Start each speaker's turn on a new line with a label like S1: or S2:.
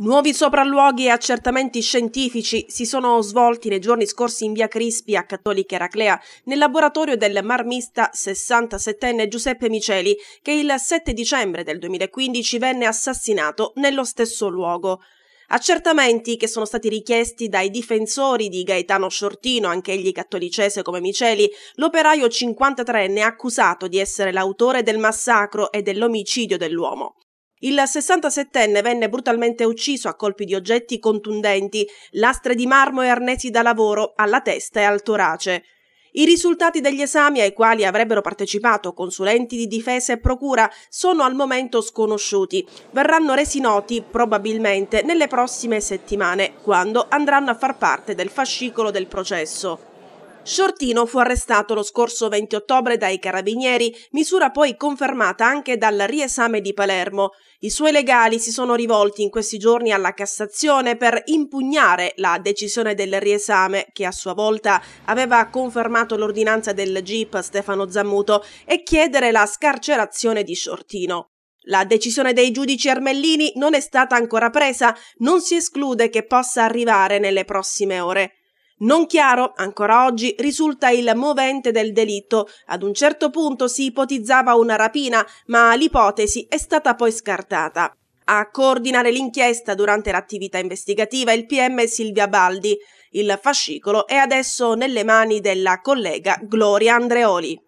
S1: Nuovi sopralluoghi e accertamenti scientifici si sono svolti nei giorni scorsi in via Crispi a Cattolica Eraclea nel laboratorio del marmista 67enne Giuseppe Miceli che il 7 dicembre del 2015 venne assassinato nello stesso luogo. Accertamenti che sono stati richiesti dai difensori di Gaetano Sciortino, anch'egli cattolicese come Miceli, l'operaio 53enne accusato di essere l'autore del massacro e dell'omicidio dell'uomo. Il 67enne venne brutalmente ucciso a colpi di oggetti contundenti, lastre di marmo e arnesi da lavoro alla testa e al torace. I risultati degli esami ai quali avrebbero partecipato consulenti di difesa e procura sono al momento sconosciuti. Verranno resi noti probabilmente nelle prossime settimane, quando andranno a far parte del fascicolo del processo. Shortino fu arrestato lo scorso 20 ottobre dai carabinieri, misura poi confermata anche dal riesame di Palermo. I suoi legali si sono rivolti in questi giorni alla Cassazione per impugnare la decisione del riesame, che a sua volta aveva confermato l'ordinanza del GIP Stefano Zammuto, e chiedere la scarcerazione di Shortino. La decisione dei giudici armellini non è stata ancora presa, non si esclude che possa arrivare nelle prossime ore. Non chiaro, ancora oggi, risulta il movente del delitto. Ad un certo punto si ipotizzava una rapina, ma l'ipotesi è stata poi scartata. A coordinare l'inchiesta durante l'attività investigativa il PM Silvia Baldi. Il fascicolo è adesso nelle mani della collega Gloria Andreoli.